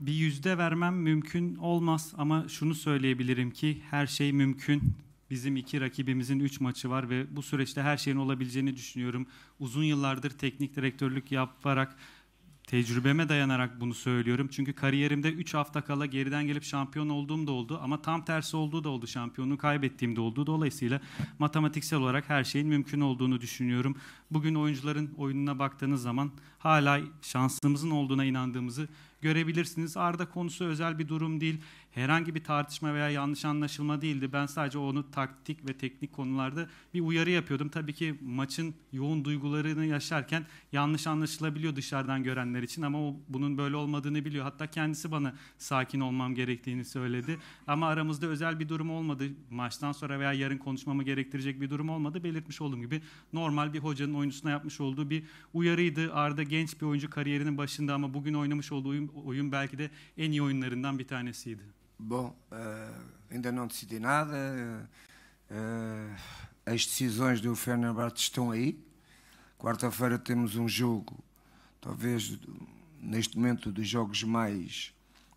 bir yüzde vermem mümkün olmaz ama şunu söyleyebilirim ki her şey mümkün. Bizim iki rakibimizin üç maçı var ve bu süreçte her şeyin olabileceğini düşünüyorum. Uzun yıllardır teknik direktörlük yaparak tecrübeme dayanarak bunu söylüyorum. Çünkü kariyerimde 3 hafta kala geriden gelip şampiyon olduğum da oldu ama tam tersi olduğu da oldu. Şampiyonu kaybettiğim de oldu. Dolayısıyla matematiksel olarak her şeyin mümkün olduğunu düşünüyorum. Bugün oyuncuların oyununa baktığınız zaman hala şansımızın olduğuna inandığımızı görebilirsiniz. Arda konusu özel bir durum değil. Herhangi bir tartışma veya yanlış anlaşılma değildi. Ben sadece onu taktik ve teknik konularda bir uyarı yapıyordum. Tabii ki maçın yoğun duygularını yaşarken yanlış anlaşılabiliyor dışarıdan görenler için ama o bunun böyle olmadığını biliyor. Hatta kendisi bana sakin olmam gerektiğini söyledi. Ama aramızda özel bir durum olmadı. Maçtan sonra veya yarın konuşmamı gerektirecek bir durum olmadı. Belirtmiş olduğum gibi normal bir hocanın oyuncusuna yapmış olduğu bir uyarıydı. Arda genç bir oyuncu kariyerinin başında ama bugün oynamış olduğu oyun oyun, belki de en iyi oyunlarından bir tanesiydi. Bom, uh, ainda não decidi nada. Uh, as decisões do Fenerbahçe estão aí. Quarta-feira temos um jogo, talvez neste momento dos jogos mais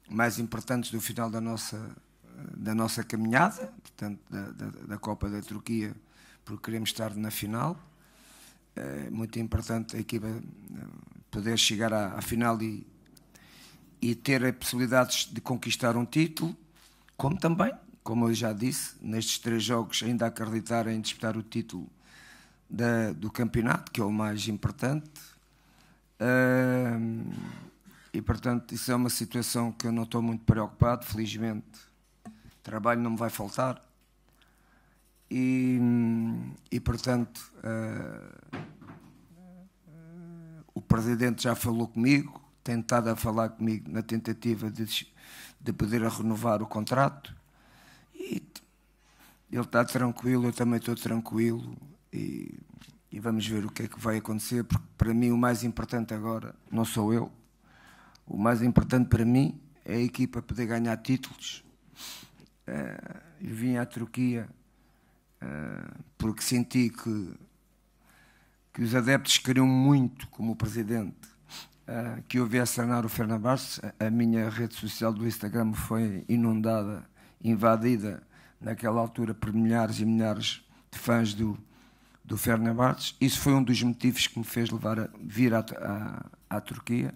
mais importantes do final da nossa da nossa caminhada, portanto da, da, da Copa da Turquia, porque queremos estar na final. É muito importante a equipa poder chegar à, à final e, e ter a possibilidade de conquistar um título, como também, como eu já disse, nestes três jogos ainda acreditar em disputar o título da, do campeonato, que é o mais importante. e portanto, isso é uma situação que eu não estou muito preocupado, felizmente. Trabalho não me vai faltar. E, e portanto, uh, o presidente já falou comigo, tem estado a falar comigo na tentativa de, de poder renovar o contrato e ele está tranquilo, eu também estou tranquilo e, e, vamos ver o que é que vai acontecer, porque para mim o mais importante agora não sou eu, o mais importante para mim é a equipa poder ganhar títulos. Eh, eu vim à Turquia eh, porque senti que, que os adeptos queriam muito como presidente ah, que eu vi a o Fernandes, a minha rede social do Instagram foi inundada, invadida naquela altura por milhares e milhares de fãs do, do Fernandes. Isso foi um dos motivos que me fez levar a, vir à, à, à Turquia.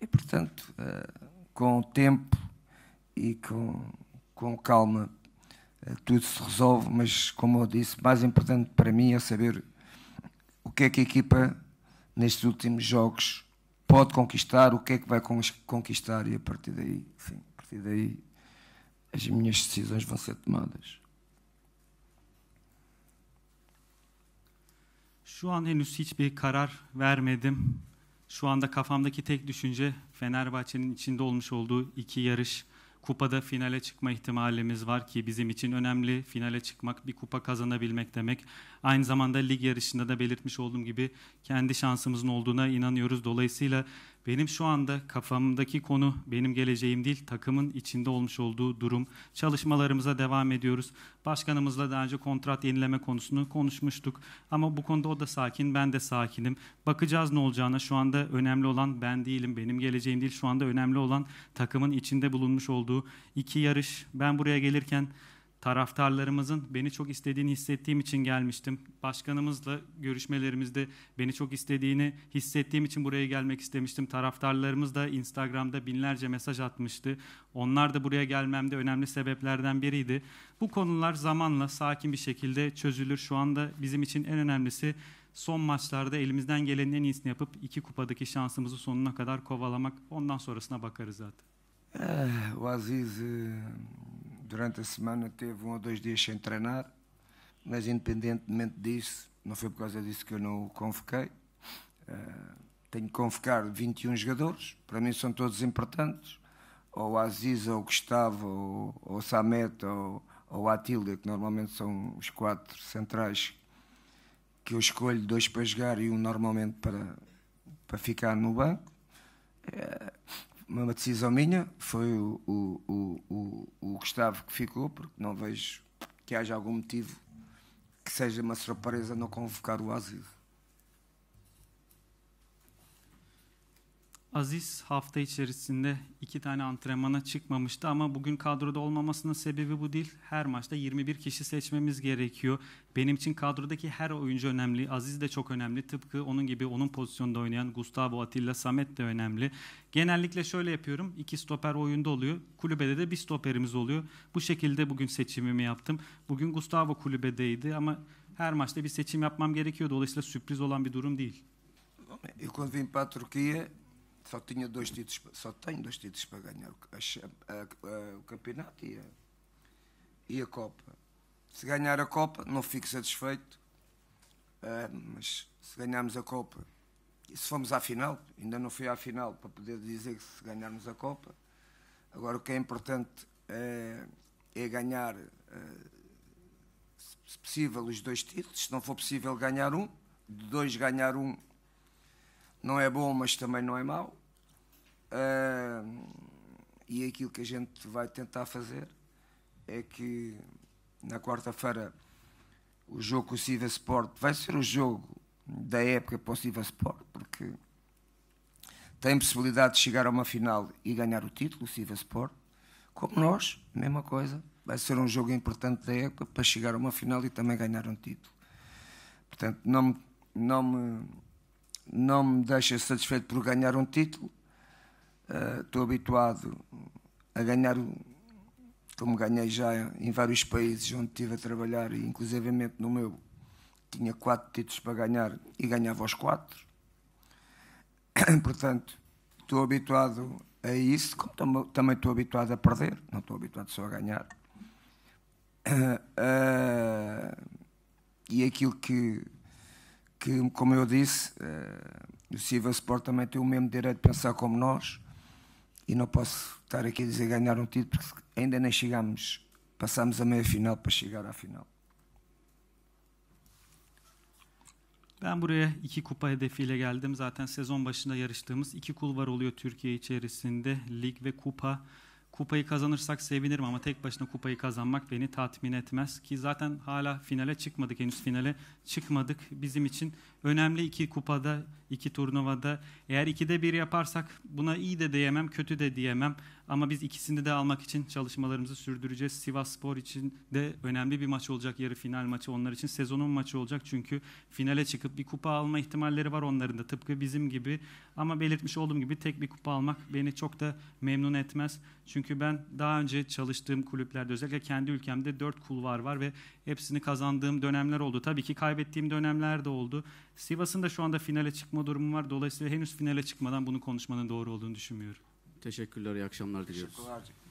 E, portanto, ah, com o tempo e com, com calma, ah, tudo se resolve, mas, como eu disse, mais importante para mim é saber o que é que a equipa, nestes últimos jogos, pode conquistar, o que é que vai conquistar e a partir daí, enfim, a partir daí as minhas decisões vão ser tomadas. Şu an henüz hiçbir karar vermedim. Şu anda kafamdaki tek düşünce Fenerbahçe'nin içinde olmuş olduğu iki yarış. Kupada finale çıkma ihtimalimiz var ki bizim için önemli. Finale çıkmak bir kupa kazanabilmek demek. Aynı zamanda lig yarışında da belirtmiş olduğum gibi kendi şansımızın olduğuna inanıyoruz. Dolayısıyla benim şu anda kafamdaki konu benim geleceğim değil, takımın içinde olmuş olduğu durum. Çalışmalarımıza devam ediyoruz. Başkanımızla daha önce kontrat yenileme konusunu konuşmuştuk. Ama bu konuda o da sakin, ben de sakinim. Bakacağız ne olacağına. Şu anda önemli olan ben değilim, benim geleceğim değil. Şu anda önemli olan takımın içinde bulunmuş olduğu iki yarış. Ben buraya gelirken taraftarlarımızın beni çok istediğini hissettiğim için gelmiştim. Başkanımızla görüşmelerimizde beni çok istediğini hissettiğim için buraya gelmek istemiştim. Taraftarlarımız da Instagram'da binlerce mesaj atmıştı. Onlar da buraya gelmemde önemli sebeplerden biriydi. Bu konular zamanla sakin bir şekilde çözülür. Şu anda bizim için en önemlisi son maçlarda elimizden gelenin en iyisini yapıp iki kupadaki şansımızı sonuna kadar kovalamak. Ondan sonrasına bakarız zaten. Eh, o Aziz eh, durante a semana teve um ou dois dias sem treinar, mas independentemente disso, não foi por causa disso que eu não o convoquei. Uh, tenho que convocar 21 jogadores, para mim são todos importantes, ou Aziz, ou Gustavo, ou, ou Samet, ou, ou Atília, que normalmente são os quatro centrais que eu escolho, dois para jogar e um normalmente para, para ficar no banco. Ah, uma decisão minha, foi o, o, o, o, Gustavo que ficou, porque não vejo que haja algum motivo que seja uma surpresa não convocar o ácido. Aziz hafta içerisinde iki tane antrenmana çıkmamıştı ama bugün kadroda olmamasının sebebi bu değil. Her maçta 21 kişi seçmemiz gerekiyor. Benim için kadrodaki her oyuncu önemli. Aziz de çok önemli. Tıpkı onun gibi onun pozisyonda oynayan Gustavo, Atilla, Samet de önemli. Genellikle şöyle yapıyorum. İki stoper oyunda oluyor. Kulübede de bir stoperimiz oluyor. Bu şekilde bugün seçimimi yaptım. Bugün Gustavo kulübedeydi ama her maçta bir seçim yapmam gerekiyor. Dolayısıyla sürpriz olan bir durum değil. Eu quando vim para a Turquia só tinha dois títulos, só tenho dois títulos para ganhar, a, a, a, o campeonato e a, e a Copa. Se ganhar a Copa, não fico satisfeito, ah, mas se ganharmos a Copa, e se formos à final, ainda não fui à final para poder dizer que se ganharmos a Copa, agora o que é importante é, é ganhar, ah, se possível, os dois títulos, se não for possível ganhar um, de dois ganhar um não é bom, mas também não é mau. Uh, e aquilo que a gente vai tentar fazer é que na quarta-feira o jogo com o Siva Sport vai ser o jogo da época para o Siva Sport, porque tem possibilidade de chegar a uma final e ganhar o título, o Siva Sport, como nós, mesma coisa. Vai ser um jogo importante da época para chegar a uma final e também ganhar um título. Portanto, não, não me não me deixa satisfeito por ganhar um título. Ah, estou uh, habituado a ganhar, como ganhei já em vários países onde estive a trabalhar, e inclusivamente no meu, tinha quatro títulos para ganhar e ganhava os quatro. Portanto, estou habituado a isso, como também estou habituado a perder, não estou habituado só a ganhar. Uh, uh, e aquilo que que, como eu disse, eh, o Civil Sport também tem o mesmo direito de pensar como nós e não posso estar aqui a dizer ganhar um título porque ainda nem chegámos, passámos a meia final para chegar à final. Ben buraya iki kupa hedefiyle geldim. Zaten sezon başında yarıştığımız iki kulvar oluyor Türkiye içerisinde. Lig ve kupa Kupayı kazanırsak sevinirim ama tek başına kupayı kazanmak beni tatmin etmez ki zaten hala finale çıkmadık henüz finale çıkmadık. Bizim için önemli iki kupada, iki turnuvada. Eğer ikide bir yaparsak buna iyi de diyemem, kötü de diyemem. Ama biz ikisini de almak için çalışmalarımızı sürdüreceğiz. Sivas Spor için de önemli bir maç olacak yarı final maçı. Onlar için sezonun maçı olacak çünkü finale çıkıp bir kupa alma ihtimalleri var onların da tıpkı bizim gibi. Ama belirtmiş olduğum gibi tek bir kupa almak beni çok da memnun etmez. Çünkü çünkü ben daha önce çalıştığım kulüplerde özellikle kendi ülkemde dört kulvar var ve hepsini kazandığım dönemler oldu. Tabii ki kaybettiğim dönemler de oldu. Sivas'ın da şu anda finale çıkma durumu var. Dolayısıyla henüz finale çıkmadan bunu konuşmanın doğru olduğunu düşünmüyorum. Teşekkürler, iyi akşamlar diliyoruz. Teşekkürler.